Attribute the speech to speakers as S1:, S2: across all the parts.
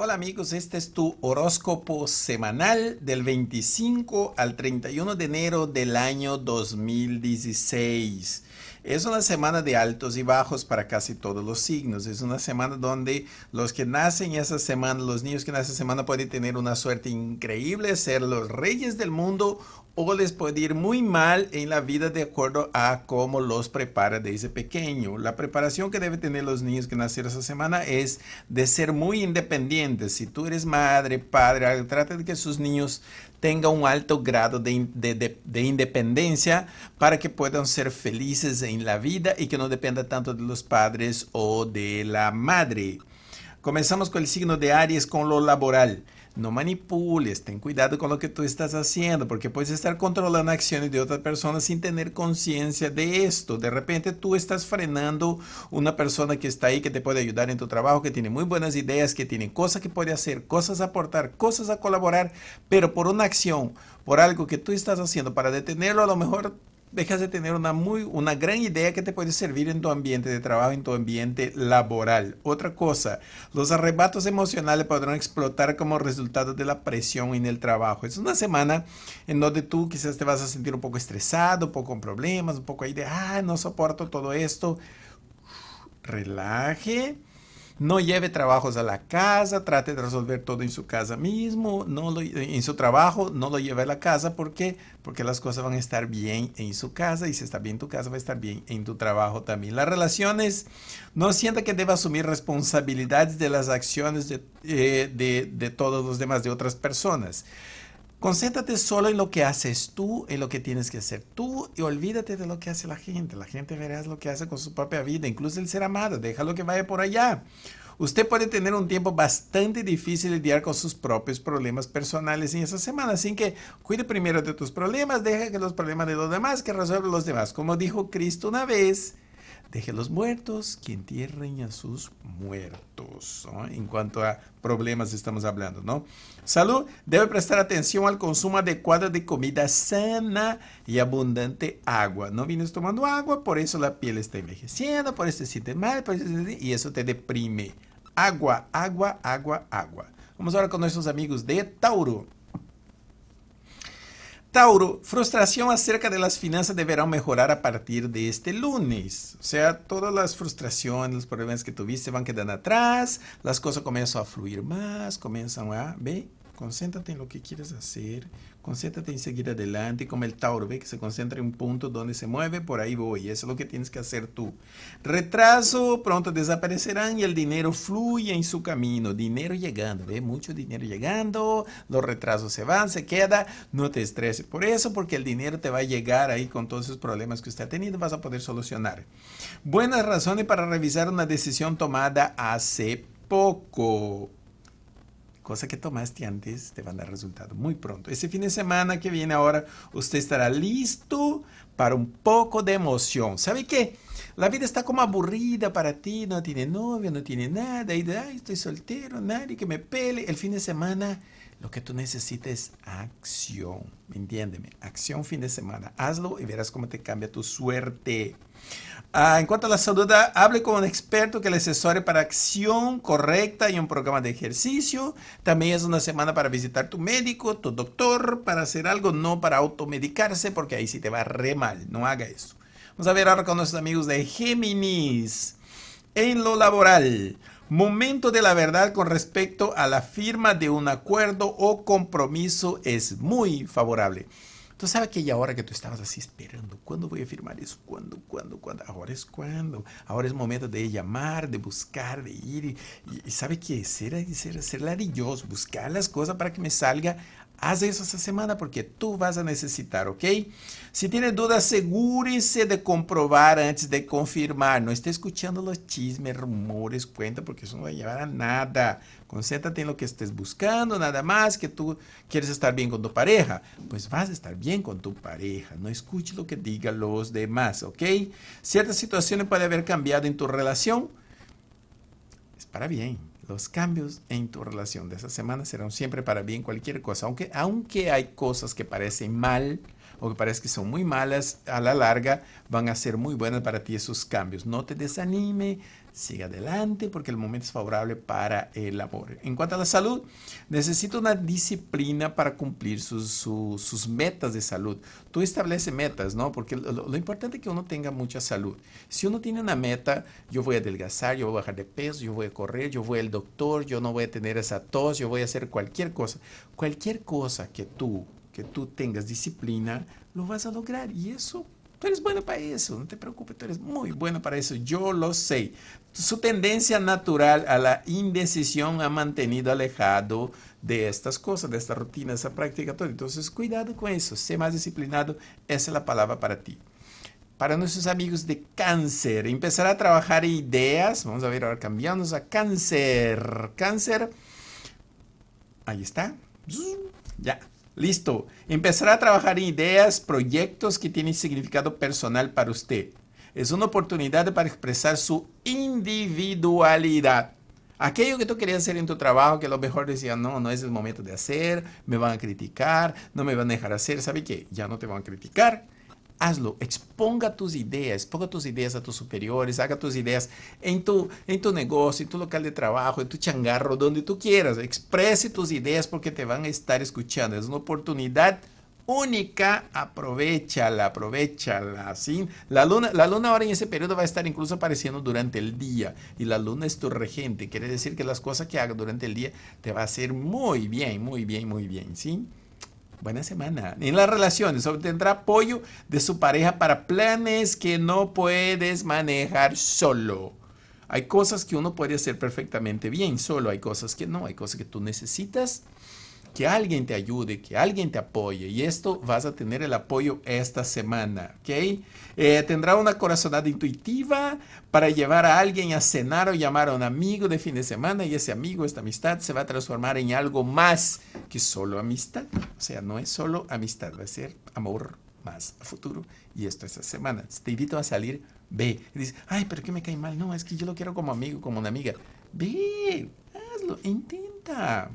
S1: Hola amigos, este es tu horóscopo semanal del 25 al 31 de enero del año 2016. Es una semana de altos y bajos para casi todos los signos. Es una semana donde los que nacen esa semana, los niños que nacen esa semana pueden tener una suerte increíble, ser los reyes del mundo o les puede ir muy mal en la vida de acuerdo a cómo los prepara desde pequeño. La preparación que deben tener los niños que nacieron esa semana es de ser muy independientes. Si tú eres madre, padre, trata de que sus niños tengan un alto grado de, de independencia para que puedan ser felices en la vida y que no dependa tanto de los padres o de la madre. Comenzamos con el signo de Aries con lo laboral no manipules, ten cuidado con lo que tú estás haciendo, porque puedes estar controlando acciones de otras personas sin tener conciencia de esto. De repente tú estás frenando una persona que está ahí, que te puede ayudar en tu trabajo, que tiene muy buenas ideas, que tiene cosas que puede hacer, cosas a aportar, cosas a colaborar, pero por una acción, por algo que tú estás haciendo para detenerlo, a lo mejor dejas de tener una, muy, una gran idea que te puede servir en tu ambiente de trabajo, en tu ambiente laboral. Otra cosa, los arrebatos emocionales podrán explotar como resultado de la presión en el trabajo. Es una semana en donde tú quizás te vas a sentir un poco estresado, un poco con problemas, un poco ahí de, ah, no soporto todo esto. Relaje no lleve trabajos a la casa, trate de resolver todo en su casa mismo, no en su trabajo, no lo lleve a la casa. ¿Por Porque las cosas van a estar bien en su casa y si está bien tu casa, va a estar bien en tu trabajo también. Las relaciones, no sienta que deba asumir responsabilidades de las acciones de eh, todos los demás, de otras personas. Concéntrate solo en lo que haces tú, en lo que tienes que hacer tú y olvídate de lo que hace la gente. La gente verás lo que hace con su propia vida, incluso el ser amado, déjalo que vaya por allá. Usted puede tener un tiempo bastante difícil de lidiar con sus propios problemas personales en esa semana, así que cuide primero de tus problemas, deja que los problemas de los demás que resuelvan los demás. Como dijo Cristo una vez, deje los muertos que entierren a sus muertos. En cuanto a problemas estamos hablando, ¿no? Salud debe prestar atención al consumo adecuado de comida sana y abundante agua. No vienes tomando agua, por eso la piel está envejeciendo, por eso te sientes mal, por y eso te deprime. Agua, agua, agua, agua. Vamos ahora con nuestros amigos de Tauro. Tauro, frustración acerca de las finanzas deberán mejorar a partir de este lunes. O sea, todas las frustraciones, los problemas que tuviste van quedando atrás, las cosas comienzan a fluir más, comienzan a... Ve, concéntrate en lo que quieres hacer, Concéntrate en seguir adelante, como el Tauro, ve que se concentra en un punto donde se mueve, por ahí voy. Eso es lo que tienes que hacer tú. Retraso, pronto desaparecerán y el dinero fluye en su camino. Dinero llegando, ve, mucho dinero llegando, los retrasos se van, se queda. No te estreses por eso, porque el dinero te va a llegar ahí con todos esos problemas que usted ha tenido, vas a poder solucionar. Buenas razones para revisar una decisión tomada hace poco cosa que tomaste antes te van a dar resultado muy pronto. Ese fin de semana que viene ahora, usted estará listo para un poco de emoción. ¿Sabe qué? La vida está como aburrida para ti, no tiene novia, no tiene nada, y de, Ay, estoy soltero, nadie que me pele. El fin de semana lo que tú necesitas es acción, entiéndeme, acción fin de semana. Hazlo y verás cómo te cambia tu suerte. Ah, en cuanto a la salud, hable con un experto que le asesore para acción correcta y un programa de ejercicio. También es una semana para visitar tu médico, tu doctor, para hacer algo, no para automedicarse, porque ahí sí te va re mal. No haga eso. Vamos a ver ahora con nuestros amigos de Géminis. En lo laboral, momento de la verdad con respecto a la firma de un acuerdo o compromiso es muy favorable. Tú sabes aquella hora que tú estabas así esperando? ¿cuándo voy a firmar eso? ¿Cuándo? ¿Cuándo? ¿Cuándo? Ahora es cuando, ahora es momento de llamar, de buscar, de ir. ¿Y sabe que ser, ser, ser buscar las cosas para que me salga Haz eso esta semana porque tú vas a necesitar, ¿ok? Si tienes dudas, asegúrese de comprobar antes de confirmar. No esté escuchando los chismes, rumores, cuentas, porque eso no va a llevar a nada. Concéntrate en lo que estés buscando, nada más que tú quieres estar bien con tu pareja. Pues vas a estar bien con tu pareja. No escuche lo que digan los demás, ¿ok? Ciertas situaciones pueden haber cambiado en tu relación. Es para bien los cambios en tu relación de esa semana serán siempre para bien cualquier cosa, aunque, aunque hay cosas que parecen mal, o que parece que son muy malas, a la larga van a ser muy buenas para ti esos cambios. No te desanime, sigue adelante porque el momento es favorable para el labor. En cuanto a la salud, necesita una disciplina para cumplir sus, metas de salud. Tú establece metas, ¿no? Porque lo, importante es que uno tenga mucha salud. Si uno tiene una meta, yo voy a adelgazar, yo voy a bajar de peso, yo voy a correr, yo voy al doctor, yo no voy a tener esa tos, yo voy a hacer cualquier cosa. Cualquier cosa que tú que tú tengas disciplina, lo vas a lograr. Y eso, tú eres bueno para eso, no te preocupes, tú eres muy bueno para eso, yo lo sé. Su tendencia natural a la indecisión ha mantenido alejado de estas cosas, de esta rutina, de esta práctica, todo. Entonces, cuidado con eso, sé más disciplinado, esa es la palabra para ti para nuestros amigos de cáncer. Empezar a trabajar ideas. Vamos a ver ahora, cambiamos a cáncer. Cáncer. Ahí está. Ya. Listo. Empezar a trabajar ideas, proyectos que tienen significado personal para usted. Es una oportunidad para expresar su individualidad. Aquello que tú querías hacer en tu trabajo, que a lo mejor decían, no, no es el momento de hacer, me van a criticar, no me van a dejar hacer, ¿sabe qué? Ya no te van a criticar hazlo, exponga tus ideas, exponga tus ideas a tus superiores, haga tus ideas en tu, en tu negocio, en tu local de trabajo, en tu changarro, donde tú quieras. Exprese tus ideas porque te van a estar escuchando. Es una oportunidad única, aprovechala, aprovechala. ¿sí? La, luna, la luna ahora en ese periodo va a estar incluso apareciendo durante el día y la luna es tu regente, quiere decir que las cosas que hagas durante el día te va a hacer muy bien, muy bien, muy bien, ¿sí? Buena semana. En las relaciones obtendrá apoyo de su pareja para planes que no puedes manejar solo. Hay cosas que uno puede hacer perfectamente bien solo, hay cosas que no, hay cosas que tú necesitas que alguien te ayude, que alguien te apoye. Y esto vas a tener el apoyo esta semana, ¿ok? Eh, tendrá una corazonada intuitiva para llevar a alguien a cenar o llamar a un amigo de fin de semana y ese amigo, esta amistad, se va a transformar en algo más que solo amistad. O sea, no es solo amistad, va a ser amor más a futuro. Y esto esta semana. Te invito a salir, ve. dice ay, pero qué me cae mal. No, es que yo lo quiero como amigo, como una amiga. Ve, hazlo, intenta.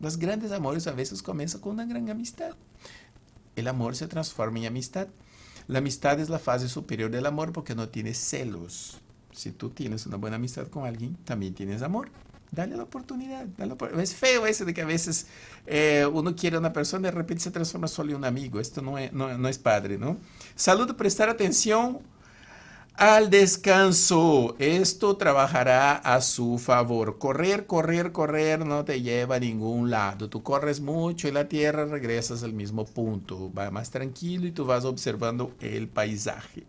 S1: Los grandes amores a veces comienzan con una gran amistad. El amor se transforma en amistad. La amistad es la fase superior del amor porque no tiene celos. Si tú tienes una buena amistad con alguien, también tienes amor. Dale la oportunidad. Es feo ese de que a veces eh, uno quiere a una persona y de repente se transforma solo en un amigo. Esto no es, es padre, ¿no? Salud, prestar atención al descanso. Esto trabajará a su favor. Correr, correr, correr no te lleva a ningún lado. Tú corres mucho y la tierra regresas al mismo punto. Va más tranquilo y tú vas observando el paisaje.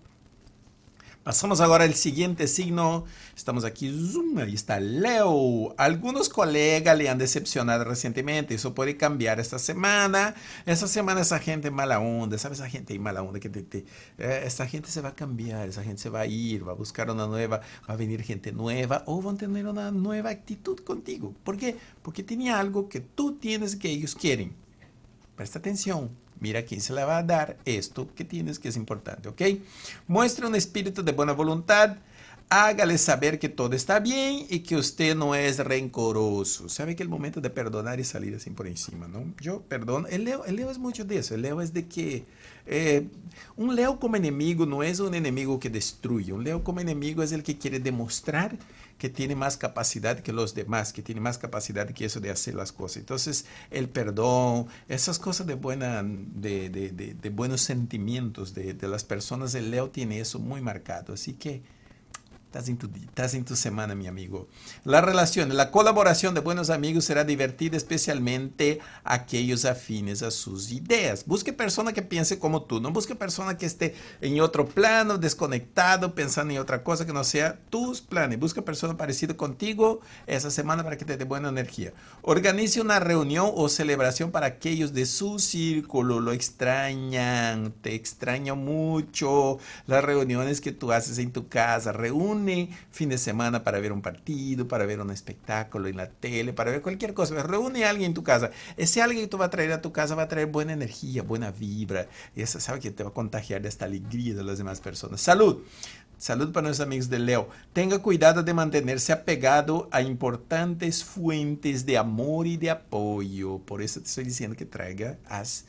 S1: Pasamos ahora al siguiente signo. Estamos aquí, zoom, ahí está Leo. Algunos colegas le han decepcionado recientemente. Eso puede cambiar esta semana. Esta semana esa gente mala onda, ¿sabes? Esa gente mala onda que eh, esta gente se va a cambiar, esa gente se va a ir, va a buscar una nueva, va a venir gente nueva o van a tener una nueva actitud contigo. ¿Por qué? Porque tiene algo que tú tienes que ellos quieren. Presta atención. Mira, quién se le va a dar esto que tienes que es importante, ¿ok? Muestra un espíritu de buena voluntad. Hágale saber que todo está bien y que usted no es rencoroso. Sabe que el momento de perdonar y salir así por encima, ¿no? Yo perdono. El Leo, es mucho de eso. El Leo es de que eh, un Leo como enemigo no es un enemigo que destruye. Un Leo como enemigo es el que quiere demostrar que tiene más capacidad que los demás, que tiene más capacidad que eso de hacer las cosas. Entonces, el perdón, esas cosas de, buena, de, de, de, de buenos sentimientos de, las personas, el Leo tiene eso muy marcado. Así que Estás en, tu, semana, mi amigo. La relación, la colaboración de buenos amigos será divertida, especialmente aquellos afines a sus ideas. Busque persona que piense como tú, no busque persona que esté en otro plano, desconectado, pensando en otra cosa que no sea tus planes. Busca persona parecida contigo esa semana para que te dé buena energía. Organice una reunión o celebración para aquellos de su círculo. Lo extrañan, te extraño mucho. Las reuniones que tú haces en tu casa, reúne fin de semana para ver un partido, para ver un espectáculo en la tele, para ver cualquier cosa. Reúne a alguien en tu casa. Ese alguien que tú vas a traer a tu casa va a traer buena energía, buena vibra. Y eso sabe que te va a contagiar de esta alegría de las demás personas. Salud. Salud para nuestros amigos de Leo. Tenga cuidado de mantenerse apegado a importantes fuentes de amor y de apoyo. Por eso te estoy diciendo que traiga as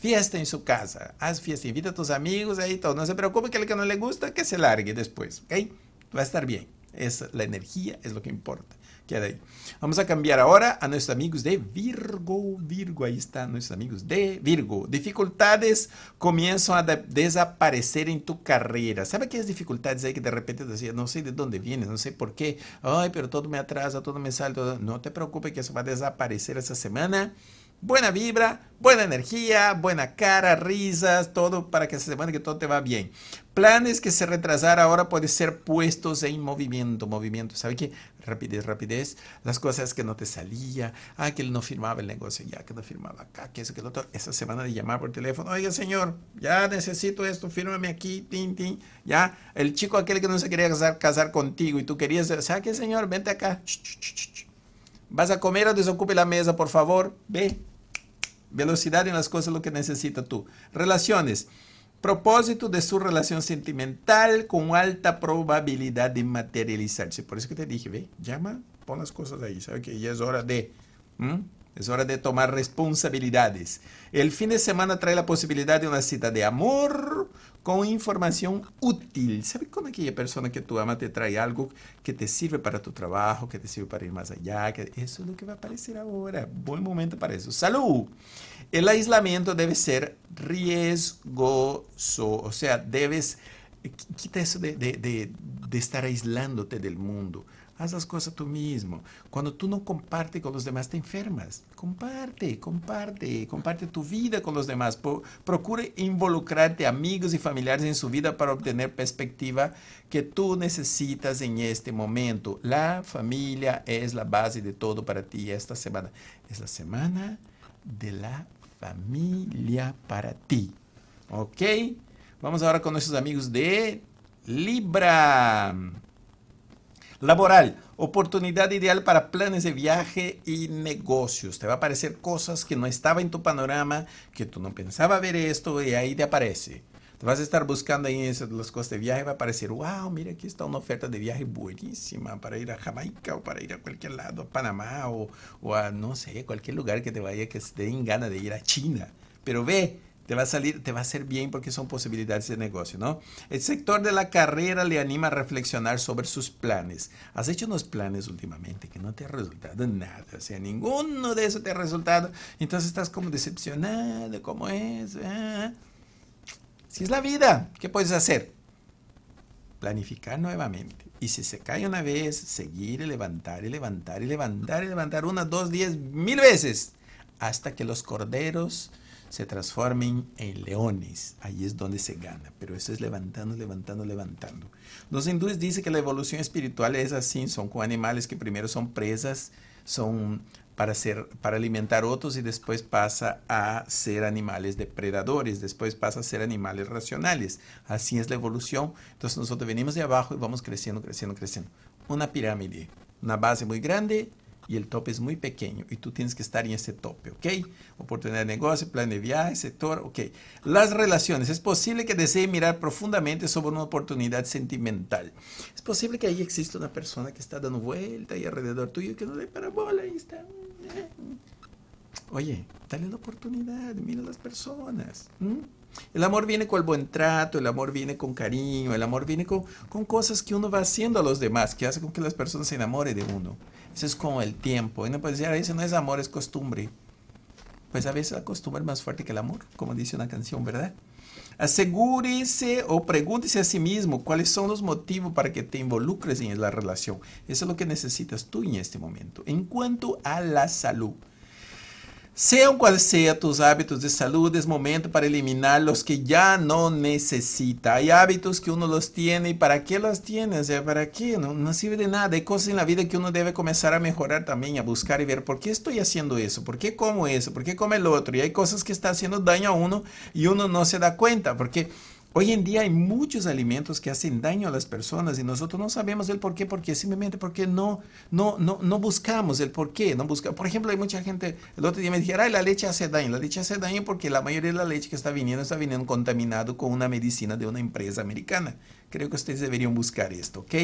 S1: fiesta en su casa. Haz fiesta, invita a tus amigos ahí todo. No se preocupe que el que no le gusta, que se largue después, ¿ok? va a estar bien. Es la energía, es lo que importa. Queda ahí. Vamos a cambiar ahora a nuestros amigos de Virgo. Virgo, ahí están nuestros amigos de Virgo. Dificultades comienzan a desaparecer en tu carrera. ¿Sabe es dificultades ahí que de repente te decían, no sé de dónde vienes, no sé por qué? Ay, pero todo me atrasa, todo me sale. No te preocupes que eso va a desaparecer esa semana buena vibra, buena energía, buena cara, risas, todo para que se semana que todo te va bien. Planes que se retrasar ahora pueden ser puestos en movimiento, movimiento, ¿sabe qué? Rapidez, rapidez, las cosas que no te salía, ah, que él no firmaba el negocio ya, que no firmaba acá, que eso, que lo otro, esa semana de llamar por teléfono, oiga señor, ya necesito esto, fírmame aquí, tin, tin, ya, el chico aquel que no se quería casar, casar contigo y tú querías, ¿sabe qué señor? Vente acá, vas a comer o desocupe la mesa, por favor, ve, Velocidad en las cosas lo que necesita tú. Relaciones. Propósito de su relación sentimental con alta probabilidad de materializarse. Por eso que te dije, ve, llama, pon las cosas ahí. Sabe que ya es hora de... Es hora de tomar responsabilidades. El fin de semana trae la posibilidad de una cita de amor, con información útil. ¿Sabe cómo aquella persona que tú amas te trae algo que te sirve para tu trabajo, que te sirve para ir más allá? Que eso es lo que va a aparecer ahora. Buen momento para eso. Salud. El aislamiento debe ser riesgoso. O sea, debes... Eh, quita eso de estar aislándote del mundo haz las cosas tú mismo. Cuando tú no compartes con los demás, te enfermas. Comparte, comparte, comparte tu vida con los demás. procure involucrarte amigos y familiares en su vida para obtener perspectiva que tú necesitas en este momento. La familia es la base de todo para ti esta semana. Es la semana de la familia para ti. ¿Ok? Vamos ahora con nuestros amigos de Libra. Laboral, oportunidad ideal para planes de viaje y negocios. Te va a aparecer cosas que no estaba en tu panorama, que tú no pensabas ver esto y ahí te aparece. Te vas a estar buscando ahí las cosas de viaje, va a aparecer, wow, mira, aquí está una oferta de viaje buenísima para ir a Jamaica o para ir a cualquier lado, a Panamá o, a, no sé, cualquier lugar que te vaya que te den ganas de ir a China. Pero ve, te va a salir, te va a hacer bien porque son posibilidades de negocio, ¿no? El sector de la carrera le anima a reflexionar sobre sus planes. Has hecho unos planes últimamente que no te ha resultado nada, o sea, ninguno de esos te ha resultado. Entonces estás como decepcionado, ¿cómo es? Ah. Si es la vida, ¿qué puedes hacer? Planificar nuevamente. Y si se cae una vez, seguir y levantar y levantar y levantar y levantar una, dos, diez, mil veces. Hasta que los corderos se transformen en leones. Ahí es donde se gana, pero eso es levantando, levantando, levantando. Los hindúes dicen que la evolución espiritual es así, son con animales que primero son presas, son para, ser, para alimentar otros y después pasa a ser animales depredadores, después pasa a ser animales racionales. Así es la evolución. Entonces nosotros venimos de abajo y vamos creciendo, creciendo, creciendo. Una pirámide, una base muy grande, y el tope es muy pequeño y tú tienes que estar en ese tope, ¿ok? Oportunidad de negocio, plan de viaje, sector, ¿ok? Las relaciones. Es posible que desee mirar profundamente sobre una oportunidad sentimental. Es posible que ahí exista una persona que está dando vuelta y alrededor tuyo que no le parabola y está... Eh. Oye, dale la oportunidad, mira las personas. El amor viene con el buen trato, el amor viene con cariño, el amor viene con, cosas que uno va haciendo a los demás, que hace con que las personas se enamoren de uno. Eso es como el tiempo. no puede decir, a no es amor, es costumbre. Pues a veces la costumbre es más fuerte que el amor, como dice una canción, ¿verdad? Asegúrese o pregúntese a sí mismo cuáles son los motivos para que te involucres en la relación. Eso es lo que necesitas tú en este momento. En cuanto a la salud, sean cual sea tus hábitos de salud, es momento para eliminar los que ya no necesita. Hay hábitos que uno los tiene y para qué los tiene, o para qué, no, sirve de nada. Hay cosas en la vida que uno debe comenzar a mejorar también, a buscar y ver por qué estoy haciendo eso, por qué como eso, por qué come el otro. Y hay cosas que están haciendo daño a uno y uno no se da cuenta, porque Hoy en día hay muchos alimentos que hacen daño a las personas y nosotros no sabemos el por qué, porque simplemente porque no, no, no, buscamos el por qué. No busca. Por ejemplo, hay mucha gente, el otro día me dijeron, ay, la leche hace daño. La leche hace daño porque la mayoría de la leche que está viniendo está viniendo contaminado con una medicina de una empresa americana. Creo que ustedes deberían buscar esto, ¿ok?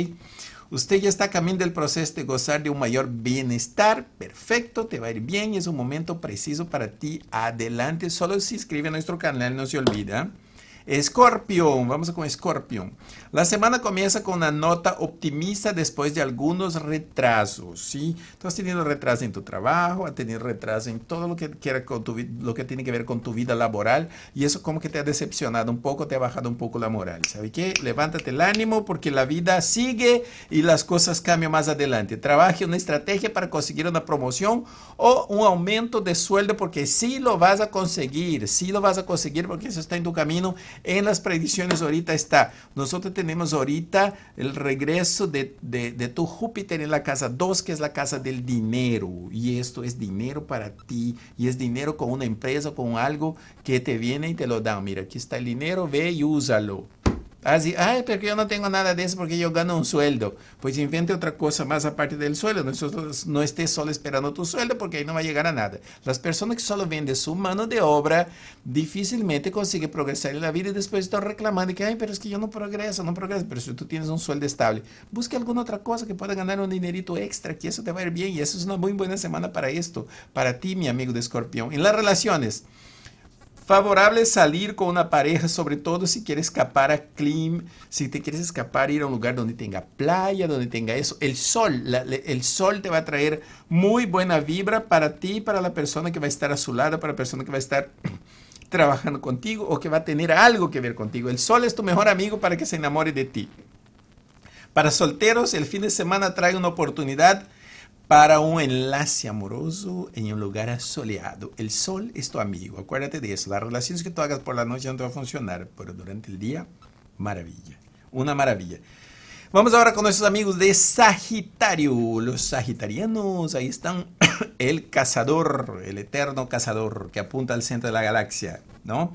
S1: Usted ya está caminando del proceso de gozar de un mayor bienestar. Perfecto, te va a ir bien y es un momento preciso para ti. Adelante, solo si inscribe a nuestro canal, no se olvida escorpión vamos con escorpión La semana comienza con una nota optimista después de algunos retrasos, ¿sí? Tú has retraso en tu trabajo, has tenido retraso en todo lo que, quiera con tu, lo que tiene que ver con tu vida laboral y eso como que te ha decepcionado un poco, te ha bajado un poco la moral. ¿Sabe qué? Levántate el ánimo porque la vida sigue y las cosas cambian más adelante. Trabaje una estrategia para conseguir una promoción o un aumento de sueldo porque sí lo vas a conseguir, sí lo vas a conseguir porque eso está en tu camino en las predicciones ahorita está, nosotros tenemos ahorita el regreso de, tu Júpiter en la casa 2, que es la casa del dinero. Y esto es dinero para ti, y es dinero con una empresa, con algo que te viene y te lo da, Mira, aquí está el dinero, ve y úsalo. Así, ah, ay, pero yo no tengo nada de eso porque yo gano un sueldo. Pues invente otra cosa más aparte del sueldo. Nosotros no estés solo esperando tu sueldo porque ahí no va a llegar a nada. Las personas que solo venden su mano de obra difícilmente consiguen progresar en la vida y después están reclamando que, ay, pero es que yo no progreso, no progreso. Pero si tú tienes un sueldo estable, busca alguna otra cosa que pueda ganar un dinerito extra, que eso te va a ir bien. Y eso es una muy buena semana para esto, para ti, mi amigo de escorpión. En las relaciones. Favorable salir con una pareja, sobre todo si quieres escapar a Klim. si te quieres escapar, ir a un lugar donde tenga playa, donde tenga eso. El sol, el sol te va a traer muy buena vibra para ti, para la persona que va a estar a su lado, para la persona que va a estar trabajando contigo o que va a tener algo que ver contigo. El sol es tu mejor amigo para que se enamore de ti. Para solteros, el fin de semana trae una oportunidad para un enlace amoroso en un lugar soleado, El sol es tu amigo. Acuérdate de eso. Las relaciones que tú hagas por la noche no te van a funcionar, pero durante el día, maravilla. Una maravilla. Vamos ahora con nuestros amigos de Sagitario. Los sagitarianos, ahí están el cazador, el eterno cazador que apunta al centro de la galaxia, ¿no?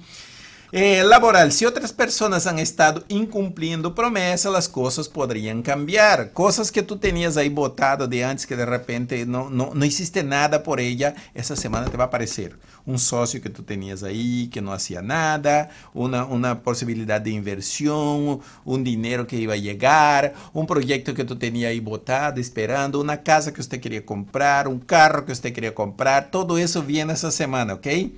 S1: Eh, laboral. se outras pessoas han estado incumpliendo promessas as coisas poderiam cambiar. Cosas que tu tenias aí botado de antes que de repente não não não hiciste nada por ella, essa semana te vai aparecer um socio que tu tenias aí que não hacía nada, uma uma possibilidade de inversão, um dinheiro que iba a llegar, projeto que tu tenías aí botado esperando, uma casa que você queria comprar, um carro que você queria comprar, todo isso vem essa semana, ¿ok?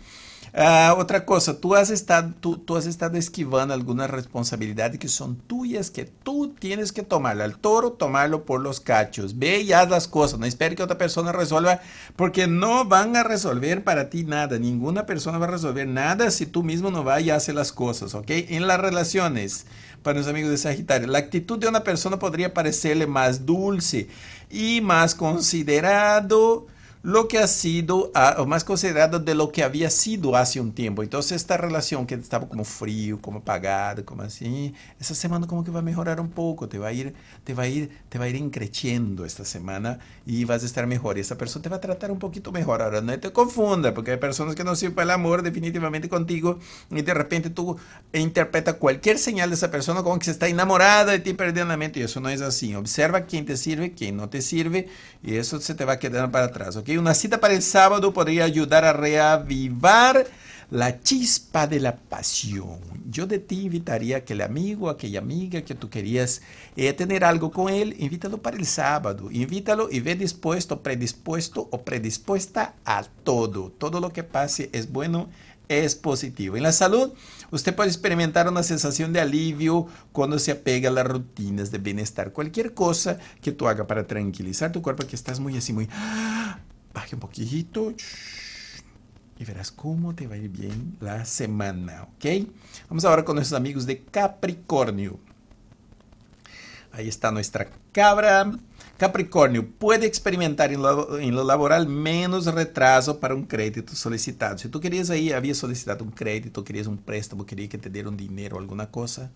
S1: Ah, otra cosa, tú has estado, tú, tú has estado esquivando algunas responsabilidades que son tuyas, que tú tienes que tomar. Al toro, tomarlo por los cachos. Ve y haz las cosas, no espere que otra persona resuelva, porque no van a resolver para ti nada. ninguna persona va a resolver nada si tú mismo no vas y haces las cosas, ¿ok? En las relaciones, para los amigos de Sagitario, la actitud de una persona podría parecerle más dulce y más considerado lo que ha sido, ah, o más considerado de lo que había sido hace un tiempo. Entonces esta relación que estaba como frío, como apagado, como así, esa semana como que va a mejorar un poco, te va a ir, te va a ir, te va a ir increciendo esta semana y vas a estar mejor. Y esa persona te va a tratar un poquito mejor. Ahora no te confunda, porque hay personas que no sirven para el amor definitivamente contigo y de repente tú interpretas cualquier señal de esa persona como que se está enamorada de ti mente. y eso no es así. Observa quién te sirve, quién no te sirve y eso se te va a quedar para atrás, ¿ok? una cita para el sábado podría ayudar a reavivar la chispa de la pasión. Yo de ti invitaría a aquel amigo, aquella amiga que tú querías eh, tener algo con él, invítalo para el sábado, invítalo y ve dispuesto, predispuesto o predispuesta a todo. Todo lo que pase es bueno, es positivo. En la salud, usted puede experimentar una sensación de alivio cuando se apega a las rutinas de bienestar. Cualquier cosa que tú haga para tranquilizar tu cuerpo, que estás muy así, muy baje un poquito y verás cómo te va a ir bien la semana, ¿ok? Vamos ahora con nuestros amigos de Capricornio. Ahí está nuestra cabra. Capricornio puede experimentar en lo, en lo, laboral menos retraso para un crédito solicitado. Si tú querías ahí, había solicitado un crédito, querías un préstamo, querías que te dieran dinero o alguna cosa,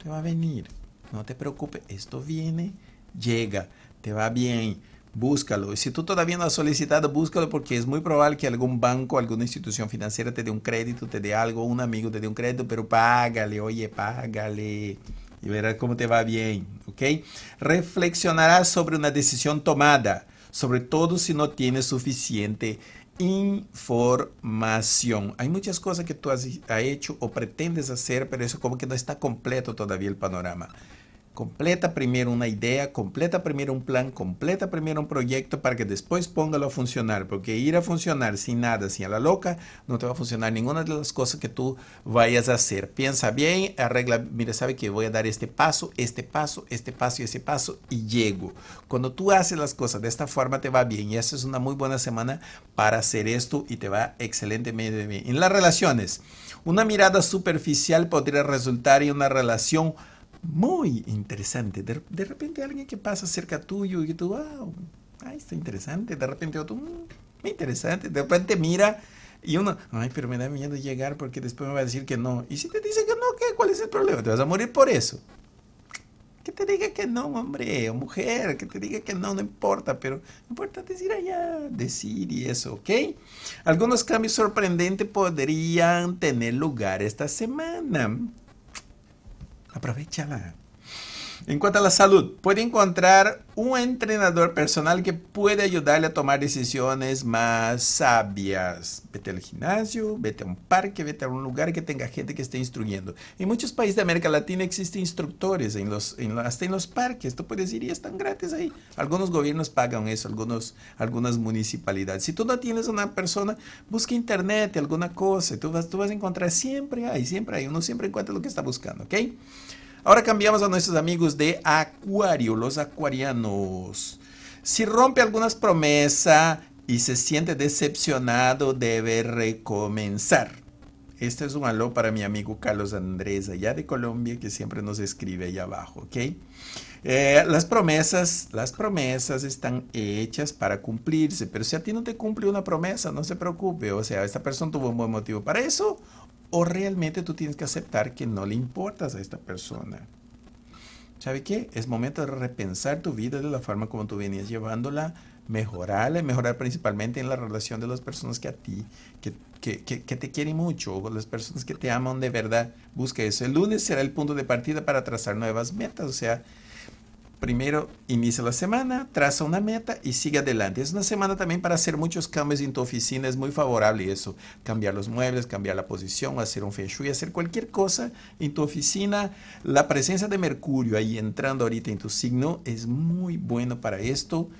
S1: te va a venir. No te preocupes, esto viene, llega, te va bien. Búscalo. Y si tú todavía no has solicitado, búscalo porque es muy probable que algún banco, alguna institución financiera te dé un crédito, te dé algo, un amigo te dé un crédito, pero págale, oye, págale. Y verás cómo te va bien, ¿ok? Reflexionarás sobre una decisión tomada, sobre todo si no tienes suficiente información. Hay muchas cosas que tú has, hecho o pretendes hacer, pero eso como que no está completo todavía el panorama. Completa primero una idea, completa primero un plan, completa primero un proyecto para que después póngalo a funcionar, porque ir a funcionar sin nada, sin a la loca, no te va a funcionar ninguna de las cosas que tú vayas a hacer. Piensa bien, arregla, mira, sabe que voy a dar este paso, este paso, este paso y ese paso y llego. Cuando tú haces las cosas de esta forma te va bien y esta es una muy buena semana para hacer esto y te va excelentemente bien. En las relaciones, una mirada superficial podría resultar en una relación muy interesante. De, repente alguien que pasa cerca tuyo y tú, wow, ay, está interesante. De repente otro, muy mm, interesante. De repente mira y uno, ay, pero me da miedo llegar porque después me va a decir que no. Y si te dice que no, ¿qué? ¿cuál es el problema? Te vas a morir por eso. Que te diga que no, hombre, o mujer, que te diga que no, no importa, pero importa decir allá, decir y eso, ¿ok? Algunos cambios sorprendentes podrían tener lugar esta semana. Aprovechala. En cuanto a la salud, puede encontrar un entrenador personal que puede ayudarle a tomar decisiones más sabias. Vete al gimnasio, vete a un parque, vete a un lugar que tenga gente que esté instruyendo. En muchos países de América Latina existen instructores, en los, hasta en los parques. Tú puedes ir y están gratis ahí. Algunos gobiernos pagan eso, algunos, algunas municipalidades. Si tú no tienes una persona, busca internet, alguna cosa. Tú vas, tú vas a encontrar, siempre hay, siempre hay. Uno siempre encuentra lo que está buscando, ¿ok? Ahora cambiamos a nuestros amigos de Acuario, los acuarianos. Si rompe algunas promesas y se siente decepcionado, debe recomenzar. Este es un aló para mi amigo Carlos Andrés, allá de Colombia, que siempre nos escribe ahí abajo, ¿ok? Eh, las promesas, las promesas están hechas para cumplirse, pero si a ti no te cumple una promesa, no se preocupe, o sea, esta persona tuvo un buen motivo para eso o realmente tú tienes que aceptar que no le importas a esta persona. ¿Sabe qué? Es momento de repensar tu vida de la forma como tú venías llevándola, mejorarla, mejorar principalmente en la relación de las personas que a ti, que, que, que, que te quieren mucho, o las personas que te aman de verdad. Busca eso. El lunes será el punto de partida para trazar nuevas metas, o sea, Primero, inicia la semana, traza una meta y sigue adelante. Es una semana también para hacer muchos cambios en tu oficina, es muy favorable eso. Cambiar los muebles, cambiar la posición, hacer un feng shui, hacer cualquier cosa en tu oficina. La presencia de Mercurio ahí entrando ahorita en tu signo es muy bueno para esto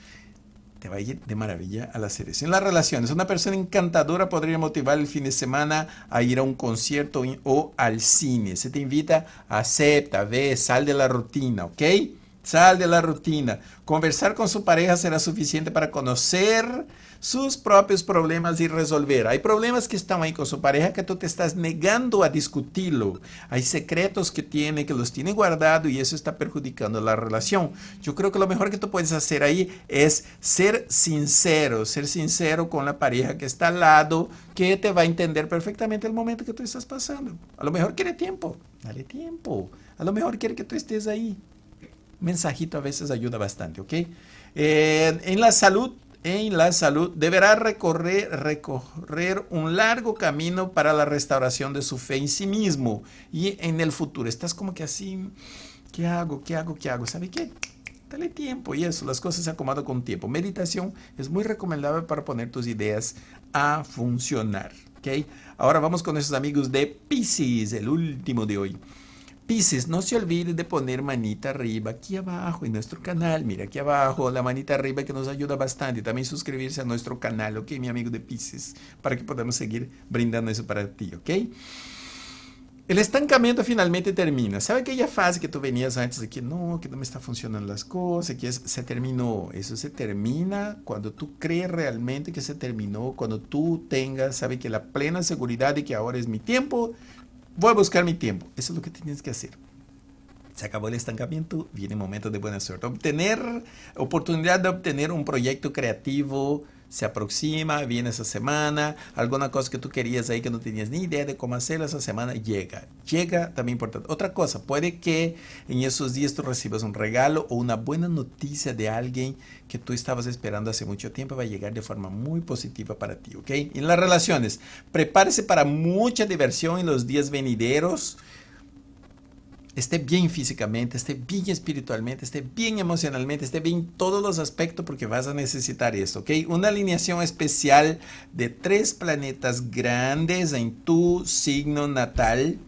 S1: te va a ir de maravilla a las eso. En las relaciones, una persona encantadora podría motivar el fin de semana a ir a un concierto o al cine. Se te invita, acepta, ve, sal de la rutina, ¿ok? Sal de la rutina. Conversar con su pareja será suficiente para conocer sus propios problemas y resolver. Hay problemas que están ahí con su pareja que tú te estás negando a discutirlo. Hay secretos que tiene, que los tiene guardado y eso está perjudicando la relación. Yo creo que lo mejor que tú puedes hacer ahí es ser sincero, ser sincero con la pareja que está al lado, que te va a entender perfectamente el momento que tú estás pasando. A lo mejor quiere tiempo, dale tiempo. A lo mejor quiere que tú estés ahí mensajito a veces ayuda bastante, ¿ok? Eh, en la salud, en la salud, deberá recorrer, recorrer un largo camino para la restauración de su fe en sí mismo y en el futuro. Estás como que así, ¿qué hago? ¿Qué hago? ¿Qué hago? ¿Sabe qué? Dale tiempo y eso, las cosas se acomodan con tiempo. Meditación es muy recomendable para poner tus ideas a funcionar. ¿ok? Ahora vamos con nuestros amigos de Pisces, el último de hoy. Pisces, no se olvide de poner manita arriba aquí abajo en nuestro canal. Mira aquí abajo la manita arriba que nos ayuda bastante. También suscribirse a nuestro canal, ¿ok? Mi amigo de Pisces, para que podamos seguir brindando eso para ti, ¿ok? El estancamiento finalmente termina. ¿Sabe aquella fase que tú venías antes de que no, que no me están funcionando las cosas, que se terminó? Eso se termina cuando tú crees realmente que se terminó, cuando tú tengas, sabe que la plena seguridad de que ahora es mi tiempo, Voy a buscar mi tiempo. Eso es lo que tienes que hacer. Se acabó el estancamiento, viene momento de buena suerte. Obtener, oportunidad de obtener un proyecto creativo se aproxima, viene esa semana, alguna cosa que tú querías ahí que no tenías ni idea de cómo hacerla esa semana, llega. Llega también importante. Otra cosa, puede que en esos días tú recibas un regalo o una buena noticia de alguien que tú estabas esperando hace mucho tiempo, va a llegar de forma muy positiva para ti, ¿ok? En las relaciones, prepárese para mucha diversión en los días venideros esté bien físicamente, esté bien espiritualmente, esté bien emocionalmente, esté bien en todos los aspectos porque vas a necesitar eso, ¿ok? Una alineación especial de tres planetas grandes en tu signo natal.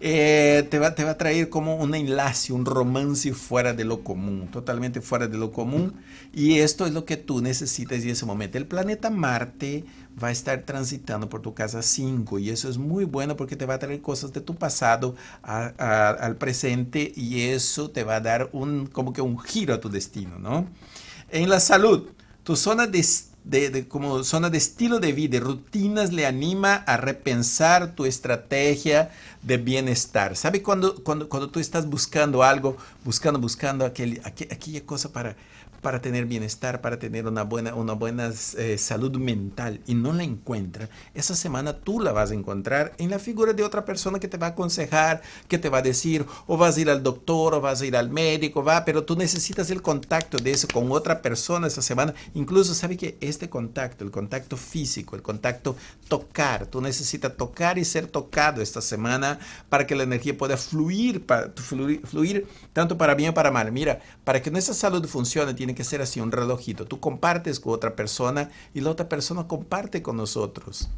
S1: Eh, te, va, te va a traer como un enlace, un romance fuera de lo común, totalmente fuera de lo común. Y esto es lo que tú necesitas en ese momento. El planeta Marte va a estar transitando por tu casa 5 y eso es muy bueno porque te va a traer cosas de tu pasado al presente y eso te va a dar un como que un giro a tu destino, ¿no? En la salud, tu zona de, como zona de estilo de vida, rutinas, le anima a repensar tu estrategia de bienestar. ¿Sabe cuando, cuando, cuando tú estás buscando algo, buscando, buscando aquel, aquella cosa para para tener bienestar, para tener una buena, una buena eh, salud mental y no la encuentra, esa semana tú la vas a encontrar en la figura de otra persona que te va a aconsejar, que te va a decir, o vas a ir al doctor, o vas a ir al médico, va, pero tú necesitas el contacto de eso con otra persona esa semana. Incluso sabe que este contacto, el contacto físico, el contacto tocar, tú necesitas tocar y ser tocado esta semana para que la energía pueda fluir, para, fluir, tanto para bien o para mal. Mira, para que nuestra salud funcione, tiene tiene que ser así, un relojito. Tú compartes con otra persona y la otra persona comparte con nosotros.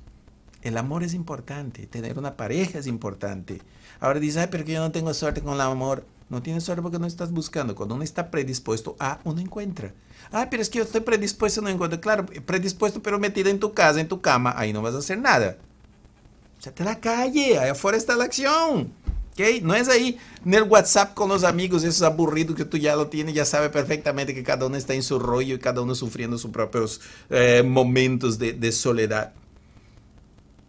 S1: El amor es importante, tener una pareja es importante. Ahora dices, ay, pero que yo no tengo suerte con el amor. No tienes suerte porque no estás buscando. Cuando uno está predispuesto a, ah, uno encuentra. Ah, pero es que yo estoy predispuesto, no encuentro. Claro, predispuesto, pero metido en tu casa, en tu cama, ahí no vas a hacer nada. O sea, te la calle, ahí afuera está la acción. No es ahí en el WhatsApp con los amigos, esos aburridos que tú ya lo tienes, ya sabe perfectamente que cada uno está en su rollo y cada uno sufriendo sus propios eh, momentos de, de soledad.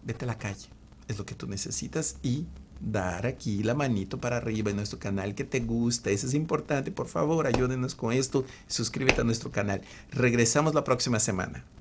S1: Vete a la calle, es lo que tú necesitas y dar aquí la manito para arriba en nuestro canal que te gusta. Eso es importante. Por favor, ayúdenos con esto. Suscríbete a nuestro canal. Regresamos la próxima semana.